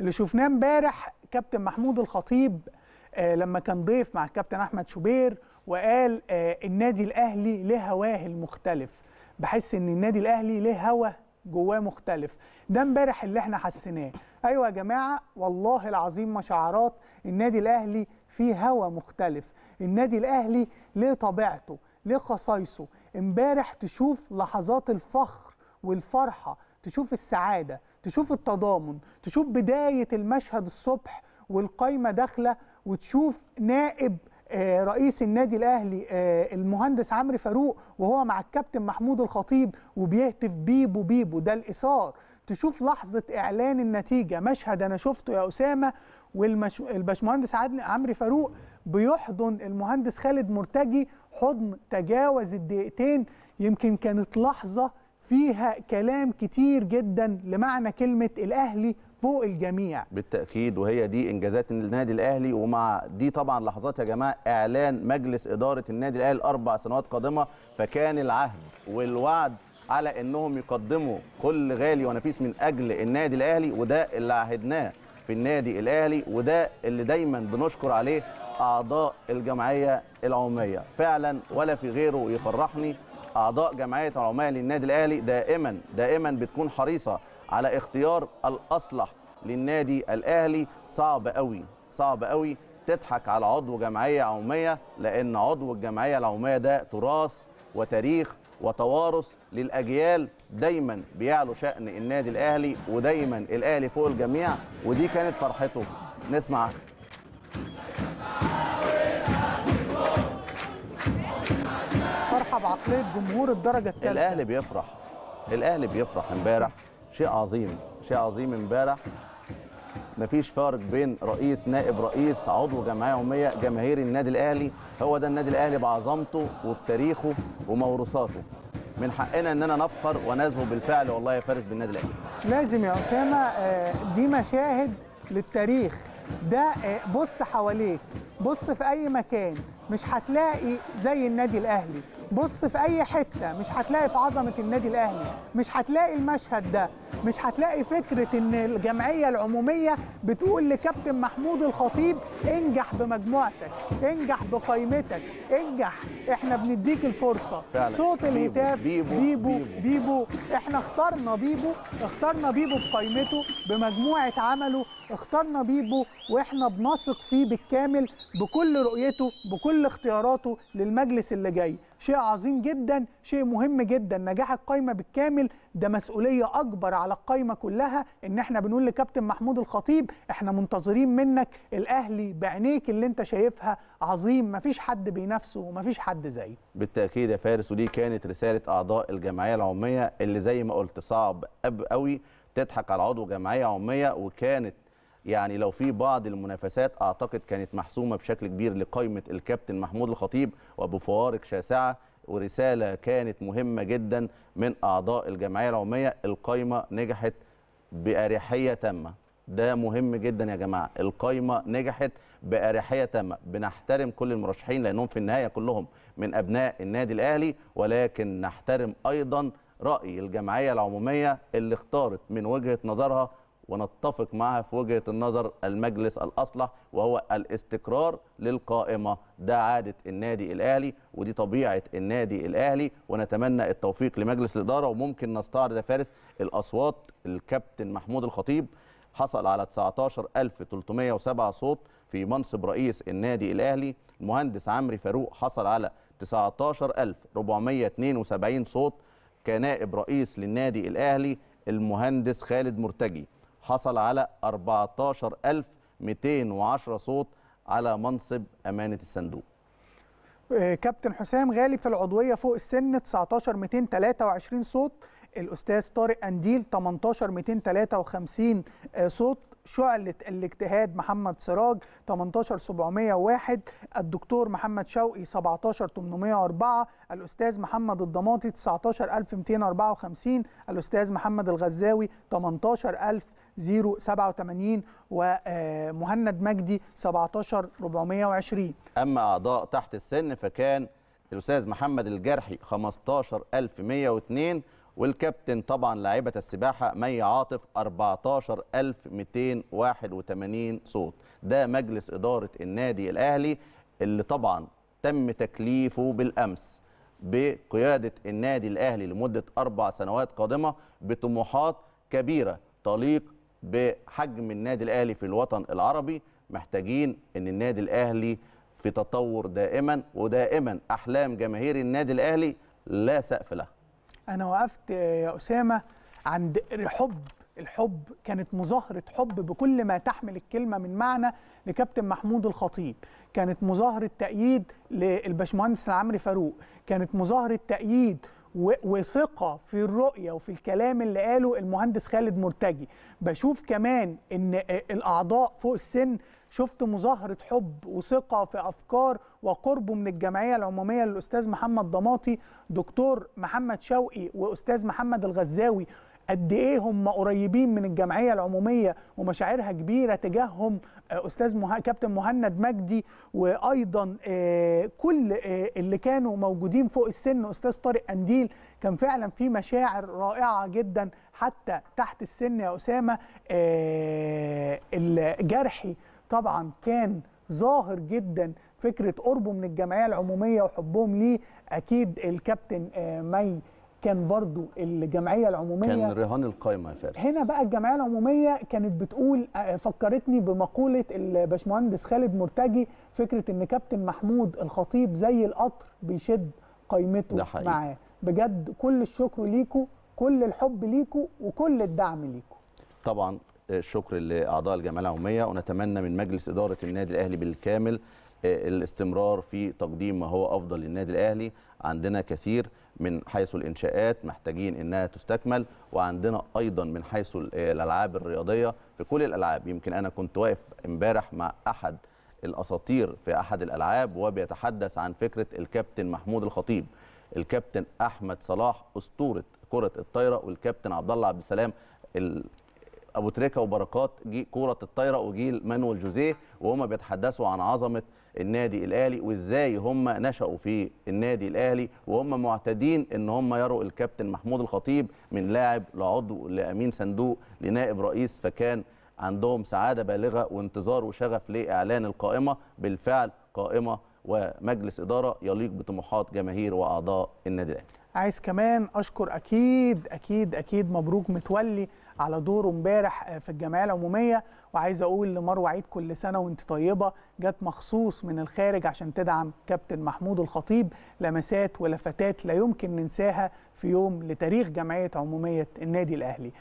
اللي شفناه امبارح كابتن محمود الخطيب آه، لما كان ضيف مع الكابتن احمد شوبير وقال آه، النادي الاهلي له هواه المختلف بحس ان النادي الاهلي له هوى جواه مختلف ده امبارح اللي احنا حسيناه ايوه يا جماعه والله العظيم مشاعرات النادي الاهلي فيه هوى مختلف النادي الاهلي ليه طبيعته ليه خصايصه امبارح تشوف لحظات الفخر والفرحه تشوف السعاده تشوف التضامن تشوف بداية المشهد الصبح والقايمة داخلة وتشوف نائب آه، رئيس النادي الاهلي آه، المهندس عمرو فاروق وهو مع الكابتن محمود الخطيب وبيهتف بيبو بيبو ده الاثار تشوف لحظه اعلان النتيجه مشهد انا شفته يا اسامه والباشمهندس عدن عمرو فاروق بيحضن المهندس خالد مرتجي حضن تجاوز الدقيقتين يمكن كانت لحظه فيها كلام كتير جدا لمعنى كلمه الاهلي فوق الجميع بالتاكيد وهي دي انجازات النادي الاهلي ومع دي طبعا لحظات يا جماعه اعلان مجلس اداره النادي الاهلي اربع سنوات قادمه فكان العهد والوعد على انهم يقدموا كل غالي ونفيس من اجل النادي الاهلي وده اللي عهدناه في النادي الاهلي وده اللي دايما بنشكر عليه اعضاء الجمعيه العموميه فعلا ولا في غيره يفرحني اعضاء جمعيه العمال للنادي الاهلي دائما دائما بتكون حريصه على اختيار الاصلح للنادي الاهلي صعب قوي صعب قوي تضحك على عضو جمعيه عموميه لان عضو الجمعيه العموميه ده تراث وتاريخ وتوارث للاجيال دايما بيعلو شان النادي الاهلي ودايما الاهلي فوق الجميع ودي كانت فرحته نسمع بيلعب عقليه جمهور الدرجه الثالثه الاهلي بيفرح الاهلي بيفرح امبارح شيء عظيم شيء عظيم امبارح مفيش فارق بين رئيس نائب رئيس عضو جمعيه عموميه جماهير النادي الاهلي هو ده النادي الاهلي بعظمته وبتاريخه وموروثاته من حقنا اننا نفخر ونزهو بالفعل والله يا فارس بالنادي الاهلي لازم يا اسامه آه، دي مشاهد للتاريخ ده آه، بص حواليك بص في اي مكان مش هتلاقي زي النادي الاهلي بص في اي حته مش هتلاقي في عظمه النادي الاهلي مش هتلاقي المشهد ده مش هتلاقي فكره ان الجمعيه العموميه بتقول لكابتن محمود الخطيب انجح بمجموعتك انجح بقائمتك انجح احنا بنديك الفرصه فعلا. صوت الهتاف بيبو بيبو, بيبو بيبو احنا اخترنا بيبو اخترنا بيبو بقائمته بمجموعه عمله اخترنا بيبو واحنا بنثق فيه بالكامل بكل رؤيته بكل اختياراته للمجلس اللي جاي شيء عظيم جدا شيء مهم جدا نجاح القايمه بالكامل ده مسؤوليه اكبر على القايمه كلها ان احنا بنقول لكابتن محمود الخطيب احنا منتظرين منك الاهلي بعينيك اللي انت شايفها عظيم مفيش حد بينافسه ومفيش حد زيه بالتاكيد يا فارس ودي كانت رساله اعضاء الجمعيه العموميه اللي زي ما قلت صعب قوي تضحك على عضو جمعيه عموميه وكانت يعني لو في بعض المنافسات اعتقد كانت محسومه بشكل كبير لقائمه الكابتن محمود الخطيب وبفوارق شاسعه ورساله كانت مهمه جدا من اعضاء الجمعيه العموميه القائمه نجحت باريحيه تامه ده مهم جدا يا جماعه القايمه نجحت باريحيه تامه بنحترم كل المرشحين لانهم في النهايه كلهم من ابناء النادي الاهلي ولكن نحترم ايضا راي الجمعيه العموميه اللي اختارت من وجهه نظرها ونتفق معها في وجهه النظر المجلس الاصلح وهو الاستقرار للقائمه ده عاده النادي الاهلي ودي طبيعه النادي الاهلي ونتمنى التوفيق لمجلس الاداره وممكن نستعرض يا فارس الاصوات الكابتن محمود الخطيب حصل على 19307 صوت في منصب رئيس النادي الاهلي المهندس عمري فاروق حصل على 19472 صوت كنائب رئيس للنادي الاهلي المهندس خالد مرتجي حصل على 14210 صوت على منصب امانه الصندوق آه، كابتن حسام غالي في العضويه فوق السن 19223 صوت الاستاذ طارق انديل 18253 آه، صوت شعلة الاجتهاد محمد سراج 18701 الدكتور محمد شوقي 17804 الأستاذ محمد الضماطي 19254 الأستاذ محمد الغزاوي 18087 ومهند آه، مجدي 17420 اما اعضاء تحت السن فكان الاستاذ محمد الجرحي 15102 والكابتن طبعا لاعيبه السباحه مي عاطف 14281 صوت ده مجلس اداره النادي الاهلي اللي طبعا تم تكليفه بالامس بقياده النادي الاهلي لمده اربع سنوات قادمه بطموحات كبيره تليق بحجم النادي الاهلي في الوطن العربي محتاجين ان النادي الاهلي في تطور دائما ودائما احلام جماهير النادي الاهلي لا سقف لها انا وقفت يا اسامه عند حب الحب كانت مظاهرة حب بكل ما تحمل الكلمة من معنى لكابتن محمود الخطيب كانت مظاهرة تأييد للبشمهندس العمري فاروق كانت مظاهرة تأييد وثقة في الرؤية وفي الكلام اللي قاله المهندس خالد مرتجي بشوف كمان ان الأعضاء فوق السن شفت مظاهره حب وثقه في افكار وقربه من الجمعيه العموميه للاستاذ محمد ضماطي دكتور محمد شوقي واستاذ محمد الغزاوي قد ايه هم قريبين من الجمعيه العموميه ومشاعرها كبيره تجاههم آه، استاذ مه... كابتن مهند مجدي وايضا آه، كل آه، اللي كانوا موجودين فوق السن استاذ طارق قنديل كان فعلا في مشاعر رائعه جدا حتى تحت السن يا اسامه الجرحي طبعا كان ظاهر جدا فكره قربه من الجمعيه العموميه وحبهم ليه اكيد الكابتن آه، مي كان برضو الجمعيه العموميه كان رهان القايمه يا فارس هنا بقى الجمعيه العموميه كانت بتقول آه، فكرتني بمقوله الباشمهندس خالد مرتجي فكره ان كابتن محمود الخطيب زي القطر بيشد قايمته معاه بجد كل الشكر ليكوا كل الحب ليكوا وكل الدعم ليكوا طبعا الشكر لاعضاء الجمعيه العموميه ونتمنى من مجلس اداره النادي الاهلي بالكامل آه، الاستمرار في تقديم ما هو افضل للنادي الاهلي عندنا كثير من حيث الانشاءات محتاجين انها تستكمل وعندنا ايضا من حيث آه، الالعاب الرياضيه في كل الالعاب يمكن انا كنت واقف امبارح مع احد الاساطير في احد الالعاب وبيتحدث عن فكره الكابتن محمود الخطيب الكابتن احمد صلاح اسطوره كره الطايره والكابتن عبد الله عبد السلام ابو تريكه وبركات جي كوره الطايره وجيل مانويل جوزيه وهم بيتحدثوا عن عظمه النادي الاهلي وازاي هم نشأوا في النادي الاهلي وهم معتدين ان هم يروا الكابتن محمود الخطيب من لاعب لعضو لامين صندوق لنائب رئيس فكان عندهم سعاده بالغه وانتظار وشغف لاعلان القائمه بالفعل قائمه ومجلس اداره يليق بطموحات جماهير واعضاء النادي الاهلي عايز كمان اشكر اكيد اكيد اكيد مبروك متولي على دوره امبارح آه، في الجمعيه العموميه وعايز اقول لمروه عيد كل سنه وانت طيبه جت مخصوص من الخارج عشان تدعم كابتن محمود الخطيب لمسات ولفتات لا يمكن ننساها في يوم لتاريخ جمعيه عموميه النادي الاهلي